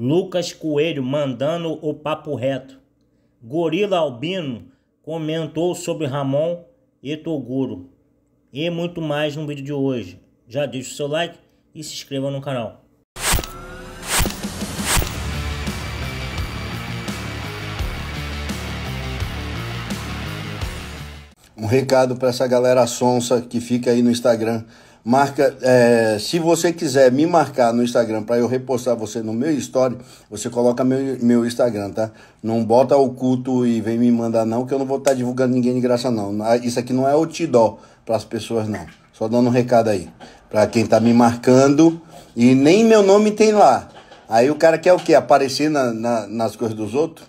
Lucas Coelho mandando o papo reto. Gorila Albino comentou sobre Ramon e Toguro. E muito mais no vídeo de hoje. Já deixa o seu like e se inscreva no canal. Um recado para essa galera sonsa que fica aí no Instagram marca. É, se você quiser me marcar no Instagram para eu repostar você no meu story, você coloca meu, meu Instagram, tá? Não bota oculto e vem me mandar, não, que eu não vou estar tá divulgando ninguém de graça, não. Ah, isso aqui não é outdoor para as pessoas, não. Só dando um recado aí. Para quem tá me marcando e nem meu nome tem lá. Aí o cara quer o quê? Aparecer na, na nas coisas dos outros?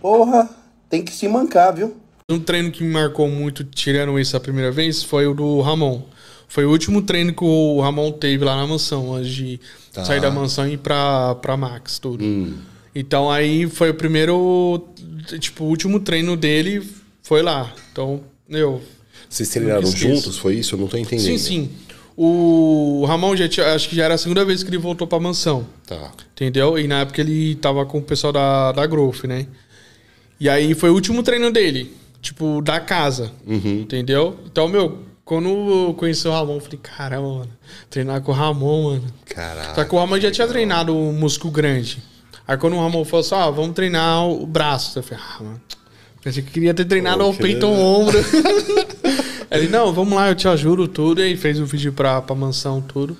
Porra, tem que se mancar, viu? Um treino que me marcou muito, tirando isso a primeira vez, foi o do Ramon. Foi o último treino que o Ramon teve lá na mansão, antes de tá. sair da mansão e ir pra, pra Max, tudo. Hum. Então aí foi o primeiro. Tipo, o último treino dele foi lá. Então, eu. Vocês treinaram juntos? Foi isso? Eu não tô entendendo. Sim, sim. O Ramon já tinha, acho que já era a segunda vez que ele voltou pra mansão. Tá. Entendeu? E na época ele tava com o pessoal da, da Growth, né? E aí foi o último treino dele tipo, da casa. Uhum. Entendeu? Então, meu, quando eu conheci o Ramon, eu falei, caramba, mano, treinar com o Ramon, mano. Caraca. Só que o Ramon já tinha treinado o músculo grande. Aí quando o Ramon falou assim, ó, ah, vamos treinar o braço. Eu falei, ah, mano. Pensei que queria ter treinado okay. o peito ou o né? ombro. ele, não, vamos lá, eu te ajudo tudo. E aí fez um vídeo pra, pra mansão, tudo.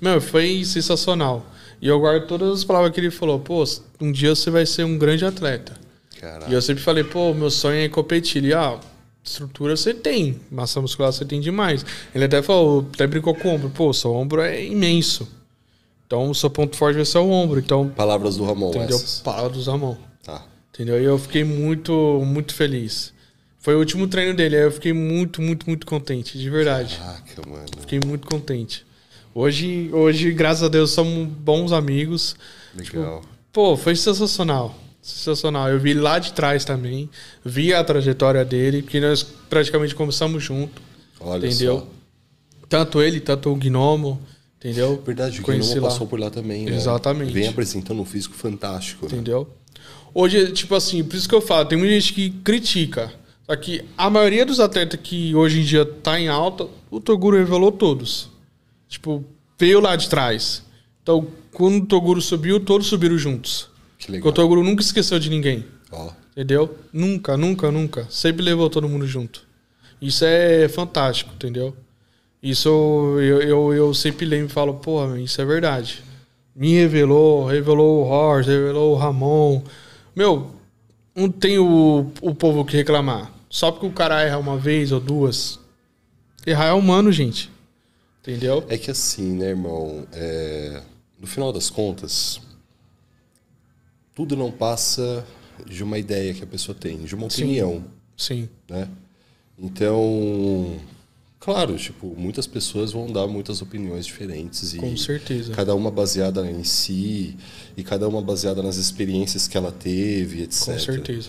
Meu, foi sensacional. E eu guardo todas as palavras que ele falou. Pô, um dia você vai ser um grande atleta. E eu sempre falei, pô, meu sonho é competir. Ele, ah, estrutura você tem, massa muscular você tem demais. Ele até falou, até brincou com o ombro, pô, seu ombro é imenso. Então o seu ponto forte vai ser o ombro. Então, Palavras do Ramon, entendeu? Essas. Palavras do Ramon. Tá. Entendeu? E eu fiquei muito, muito feliz. Foi o último treino dele, aí eu fiquei muito, muito, muito contente, de verdade. Caraca, mano. Fiquei muito contente. Hoje, hoje graças a Deus, somos bons amigos. Legal. Tipo, pô, foi sensacional. Sensacional. Eu vi lá de trás também, vi a trajetória dele, porque nós praticamente começamos junto. Olha entendeu? Só. Tanto ele, tanto o Gnomo, entendeu? Verdade, o Conheci Gnomo lá. passou por lá também. Né? Exatamente. Vem apresentando um físico fantástico. Né? Entendeu? Né? Hoje, tipo assim, por isso que eu falo, tem muita gente que critica. Só que a maioria dos atletas que hoje em dia tá em alta, o Toguro revelou todos. Tipo, veio lá de trás. Então, quando o Toguro subiu, todos subiram juntos. Que legal. o Toguro nunca esqueceu de ninguém. Ó. Entendeu? Nunca, nunca, nunca. Sempre levou todo mundo junto. Isso é fantástico, entendeu? Isso eu, eu, eu sempre lembro e falo, porra, isso é verdade. Me revelou, revelou o Horst, revelou o Ramon. Meu, não tem o, o povo que reclamar. Só porque o cara erra uma vez ou duas. Errar é humano, gente. Entendeu? É que assim, né, irmão? É, no final das contas, tudo não passa de uma ideia que a pessoa tem, de uma opinião. Sim. Sim. Né? Então, claro, tipo, muitas pessoas vão dar muitas opiniões diferentes e com certeza. Cada uma baseada em si e cada uma baseada nas experiências que ela teve, etc. Com certeza.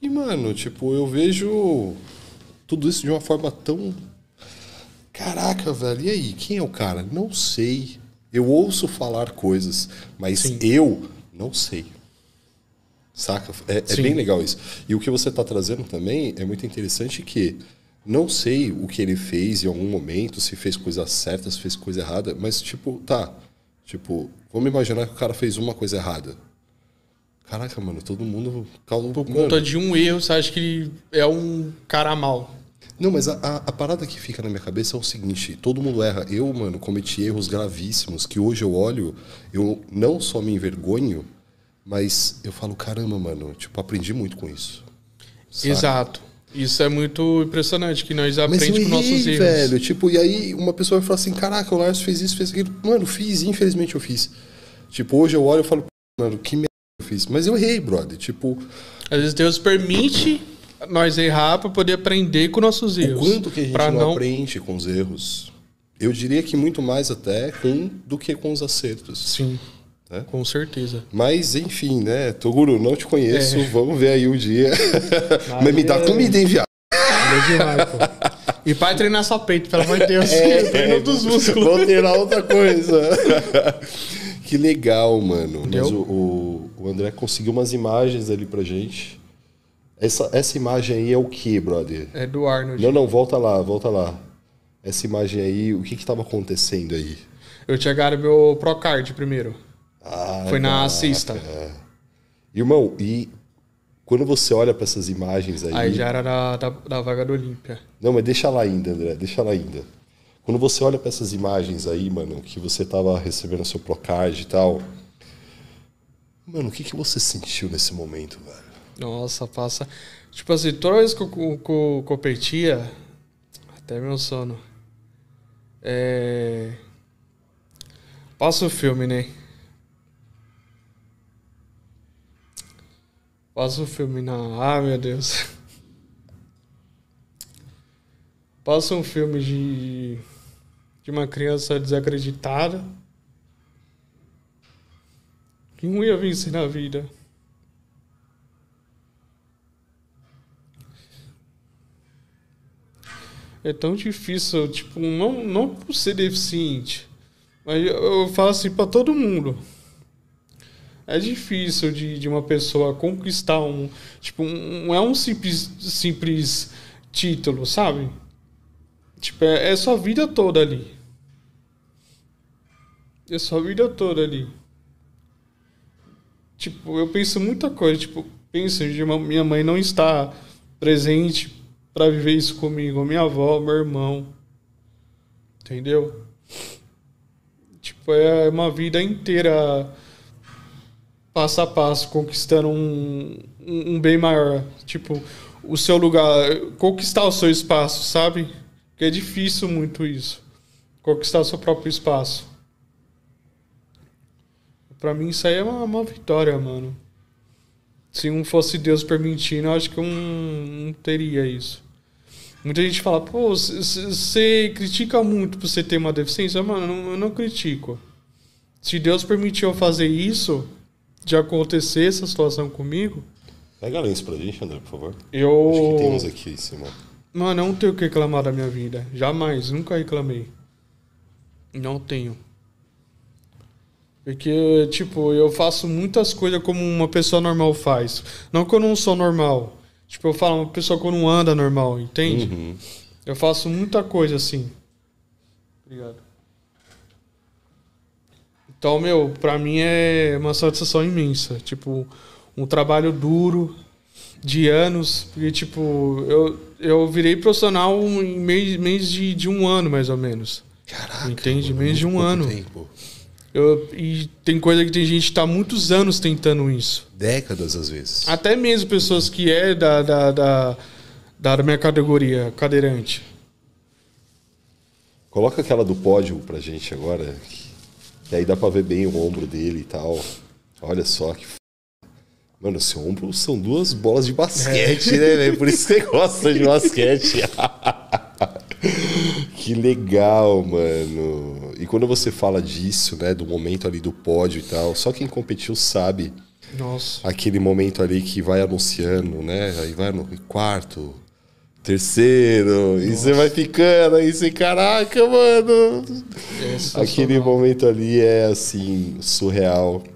E mano, tipo, eu vejo tudo isso de uma forma tão Caraca, velho, e aí? Quem é o cara? Não sei. Eu ouço falar coisas, mas Sim. eu não sei. Saca? É, é bem legal isso. E o que você está trazendo também é muito interessante que não sei o que ele fez em algum momento, se fez coisa certa, se fez coisa errada, mas tipo, tá. Tipo, vamos imaginar que o cara fez uma coisa errada. Caraca, mano, todo mundo. Calma, Por mano. conta de um erro, você acha que ele é um cara mal. Não, mas a, a, a, parada que fica na minha cabeça é o seguinte: todo mundo erra. Eu, mano, cometi erros gravíssimos que hoje eu olho, eu não só me envergonho, mas eu falo, caramba, mano, tipo, aprendi muito com isso. Sabe? Exato. Isso é muito impressionante, que nós aprendemos com nossos erros. velho. Tipo, e aí uma pessoa vai falar assim, caraca, o Lars fez isso, fez aquilo. Mano, fiz, infelizmente eu fiz. Tipo, hoje eu olho e falo, mano, que merda eu fiz. Mas eu errei, brother. Tipo... Às vezes Deus permite nós errar para poder aprender com nossos erros. O quanto que a gente não, não aprende com os erros? Eu diria que muito mais até com do que com os acertos. Sim. Com certeza. Mas, enfim, né? Toguro, não te conheço. É. Vamos ver aí o um dia. Mas me dá comida, hein, viado? E vai treinar só peito, pelo amor de Deus. É, é dos músculos. Vou treinar outra coisa. que legal, mano. Mas o, o, o, André conseguiu umas imagens ali pra gente. Essa, essa imagem aí é o que, brother? É do Arnold. Não, não, volta lá, volta lá. Essa imagem aí, o que que tava acontecendo aí? Eu tinha garo meu Procard primeiro. Ah, Foi na assista. Tá? É. Irmão, e quando você olha para essas imagens aí. Aí já era da, da, da vaga do Olímpia. Não, mas deixa lá ainda, André, deixa lá ainda. Quando você olha para essas imagens aí, mano, que você tava recebendo seu Procard e tal. Mano, o que, que você sentiu nesse momento, velho? Nossa, passa. Tipo assim, toda vez que eu, que eu competia, até meu sono. É. Passa o filme, né? Passa um filme na. Ah, meu Deus. Passa um filme de. de uma criança desacreditada. Que ruim ia vencer na vida. É tão difícil, tipo, não, não por ser deficiente. Mas eu, eu falo assim para todo mundo é difícil de, de uma pessoa conquistar um. Tipo, um, não é um simples, simples título, sabe? Tipo, é, é sua vida toda ali. É sua vida toda ali. Tipo, eu penso muita coisa. Tipo, penso de uma, minha mãe não está presente para viver isso comigo. Minha avó, meu irmão. Entendeu? Tipo, é uma vida inteira passo a passo, conquistando um, um, bem maior. Tipo, o seu lugar, conquistar o seu espaço, sabe? que é difícil muito isso. Conquistar o seu próprio espaço. Pra mim isso aí é uma, uma vitória, mano. Se não um fosse Deus permitindo, eu acho que eu não, não teria isso. Muita gente fala, pô, você critica muito por você ter uma deficiência. Mano, eu não, eu não critico. Se Deus permitiu eu fazer isso, de acontecer essa situação comigo. Pega a lente pra gente, André, por favor. Eu. Acho que tem uns aqui em cima. Mano, eu não tenho o que reclamar da minha vida. Jamais, nunca reclamei. Não tenho. Porque, tipo, eu faço muitas coisas como uma pessoa normal faz. Não que eu não sou normal. Tipo, eu falo uma pessoa que não anda normal, entende? Uhum. Eu faço muita coisa assim. Obrigado. Então, meu, para mim é uma satisfação imensa. Tipo, um trabalho duro de anos, porque, tipo, eu, eu virei profissional em mês, mês de, de um ano, mais ou menos. Caraca. Entende? Mano, mês de um ano. Tempo. Eu, e tem coisa que tem gente que está muitos anos tentando isso. Décadas, às vezes. Até mesmo pessoas que é da, da, da, da minha categoria, cadeirante. Coloca aquela do pódio pra gente agora, e aí dá pra ver bem o ombro dele e tal. Olha só que f... Mano, seu ombro são duas bolas de basquete, é. né, velho? Né? Por isso que você gosta de basquete. que legal, mano. E quando você fala disso, né, do momento ali do pódio e tal, só quem competiu sabe. Nossa. Aquele momento ali que vai anunciando, né? Aí vai no quarto, terceiro, Nossa. e você vai ficando, aí você, caraca, mano. É Aquele momento ali é assim, surreal.